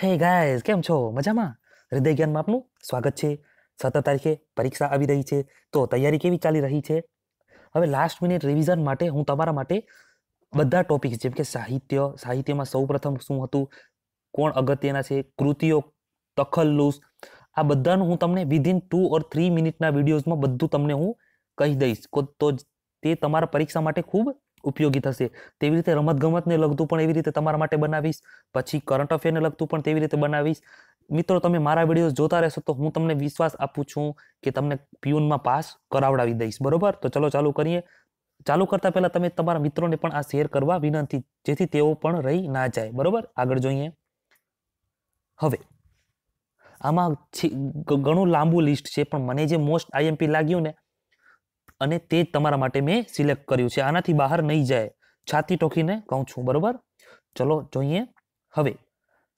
hey guys કેમ છો મજામાં હૃદય જ્ઞાનમાં આપનું સ્વાગત છે સત્તર તારીખે પરીક્ષા આવી રહી છે તો તૈયારી કેવી ચાલી રહી છે હવે લાસ્ટ મિનિટ રિવિઝન માટે હું તમારા માટે બધા ટોપિક્સ જેમ કે સાહિત્ય સાહિત્યમાં સૌપ્રથમ શું હતું કોણ અગત્યના છે કૃતિઓ તખલ્લુસ આ બધાનું હું તમને વિધિન ટુ ઓર થ્રી મિનિટના વિડીયોઝમાં બધું તમને હું કહી દઈશ તો તે તમારા પરીક્ષા માટે ખૂબ ઉપયોગી થશે તેવી રીતે રમતગમતને લગતું પણ એવી રીતે તમારા માટે બનાવીશ પછી કરંટ અફેરને લગતું પણ તેવી રીતે બનાવીશ મિત્રો તમે મારા વિડીયોઝ જોતા રહેશો તો હું તમને વિશ્વાસ આપું છું કે તમને પીયુનમાં પાસ કરાવડાવી દઈશ બરોબર તો ચલો ચાલુ કરીએ ચાલુ કરતા પહેલાં તમે તમારા મિત્રોને પણ આ શેર કરવા વિનંતી જેથી તેઓ પણ રહી ના જાય બરોબર આગળ જોઈએ હવે આમાં ઘણું લાંબુ લિસ્ટ છે પણ મને જે મોસ્ટ આઈએમપી લાગ્યું ને અને તે જ તમારા માટે મેં સિલેક્ટ કર્યું છે આનાથી બહાર નહીં જાય છાતી ટોકીને કહું છું બરાબર ચલો જોઈએ હવે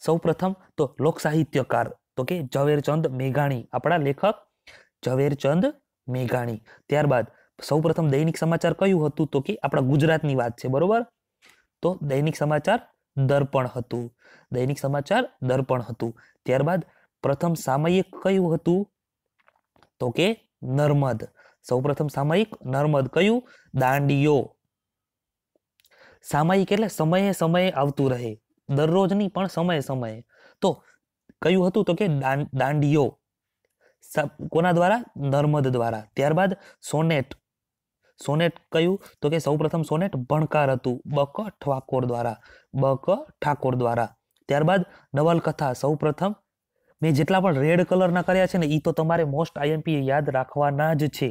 સૌપ્રથમ તો લોકસાહિત્યકાર તો કે ઝવેરચંદ મેઘાણી આપણા લેખક ઝવેરચંદ મેઘાણી ત્યારબાદ સૌપ્રથમ દૈનિક સમાચાર કયું હતું તો કે આપણા ગુજરાતની વાત છે બરાબર તો દૈનિક સમાચાર દર્પણ હતું દૈનિક સમાચાર દર્પણ હતું ત્યારબાદ પ્રથમ સામયિક કયું હતું તો કે નર્મદ સૌપ્રથમ સામયિક નર્મદ કયું દાંડીયો સામયિક એટલે સમયે સમયે આવતું રહે દરરોજ નહીં પણ સમયે સમયે તો કયું હતું તો કે દાંડીયો કોના દ્વારા નર્મદ દ્વારા ત્યારબાદ સોનેટ સોનેટ કયું તો કે સૌપ્રથમ સોનેટ ભણકાર હતું બક ઠાકોર દ્વારા બક ઠાકોર દ્વારા ત્યારબાદ નવલકથા સૌપ્રથમ મેં જેટલા પણ રેડ કલરના કર્યા છે ને એ તો તમારે મોસ્ટ આઈએમપી યાદ રાખવાના જ છે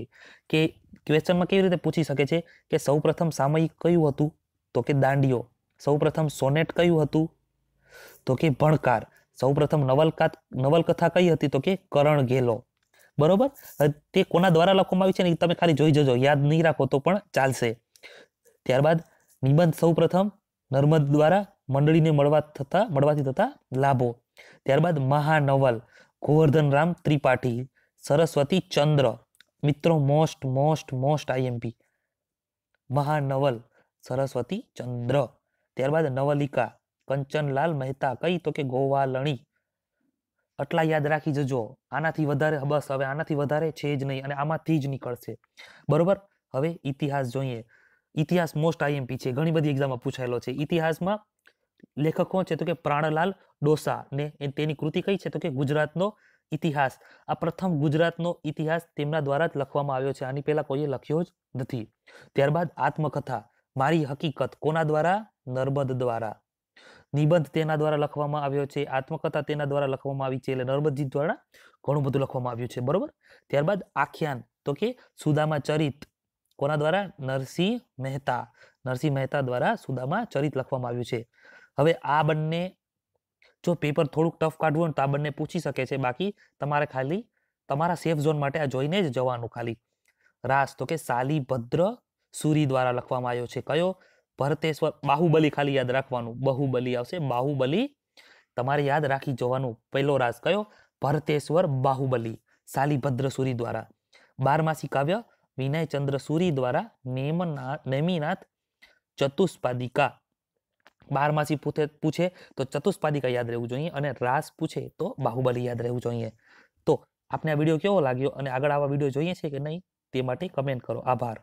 કે ક્વેશ્ચનમાં કેવી રીતે પૂછી શકે છે કે સૌપ્રથમ સામયિક કયું હતું તો કે દાંડિયો સૌપ્રથમ સોનેટ કયું હતું તો કે ભણકાર સૌપ્રથમ નવલકાત નવલકથા કઈ હતી તો કે કરણ ગેલો બરોબર તે કોના દ્વારા લખવામાં આવી છે ને એ તમે ખાલી જોઈ જજો યાદ નહીં રાખો તો પણ ચાલશે ત્યારબાદ નિબંધ સૌપ્રથમ નર્મદ દ્વારા મંડળીને મળવા થતા મળવાથી થતા લાભો ત્યારબાદ મહાનવલ ગોવર્ધનરામ ત્રિપાઠી સરસ્વતી ચંદ્ર મિત્રો મોસ્ટ મોસ્ટ મોસ્ટ આઈએમપી મહાનવલ સરસ્વતી ચંદ્ર ત્યારબાદ નવલિકા કંચનલાલ મહેતા કઈ તો કે ગોવાલણી આટલા યાદ રાખી જજો આનાથી વધારે બસ હવે આનાથી વધારે છે જ નહીં અને આમાંથી જ નીકળશે બરોબર હવે ઇતિહાસ જોઈએ ઇતિહાસ મોસ્ટ આઈએમપી છે ઘણી બધી એક્ઝામમાં પૂછાયેલો છે ઇતિહાસમાં લેખક કોણ છે તો કે પ્રાણલાલ ડોસા ને તેની કૃતિ કઈ છે તો કે ગુજરાતનો ઇતિહાસ આ પ્રથમ ગુજરાતનો ઇતિહાસ તેમના દ્વારા જ લખવામાં આવ્યો છે આની પહેલાં કોઈએ લખ્યો જ નથી ત્યારબાદ આત્મકથા મારી હકીકત કોના દ્વારા નર્મદ દ્વારા નિબંધ તેના દ્વારા લખવામાં આવ્યો છે આત્મકથા તેના દ્વારા લખવામાં આવી છે એટલે નર્મદજી દ્વારા ઘણું બધું લખવામાં આવ્યું છે બરોબર ત્યારબાદ આખ્યાન તો કે સુદામા ચરિત કોના દ્વારા નરસિંહ મહેતા નરસિંહ મહેતા દ્વારા સુદામા ચરિત લખવામાં આવ્યું છે હવે આ બંને જો પેપર થોડુંક ટફ કાઢવું હોય તો આ બંને પૂછી શકે છે બાકી તમારે ખાલી તમારા સેફ ઝોન માટે આ જોઈને જ જવાનું ખાલી રાસ તો કે સાલીભદ્ર સુરી દ્વારા લખવામાં આવ્યો છે કયો ભરતેશ્વર બાહુબલી ખાલી યાદ રાખવાનું બાહુબલી આવશે બાહુબલી તમારે યાદ રાખી જવાનું પહેલો રાસ કયો ભરતેશ્વર બાહુબલી સાલીભદ્ર સુરી દ્વારા બારમાસી કાવ્ય વિનયચંદ્ર સુરી દ્વારા નેમના નેમિનાથ ચતુષ્પાદિકા બારમાસી પૂછે પૂછે તો ચતુષ્પાદિકા યાદ રહેવું જોઈએ અને રાસ પૂછે તો બાહુબલી યાદ રહેવું જોઈએ તો આપને આ વિડીયો કેવો લાગ્યો અને આગળ આવા વિડીયો જોઈએ છે કે નહીં તે માટે કમેન્ટ કરો આભાર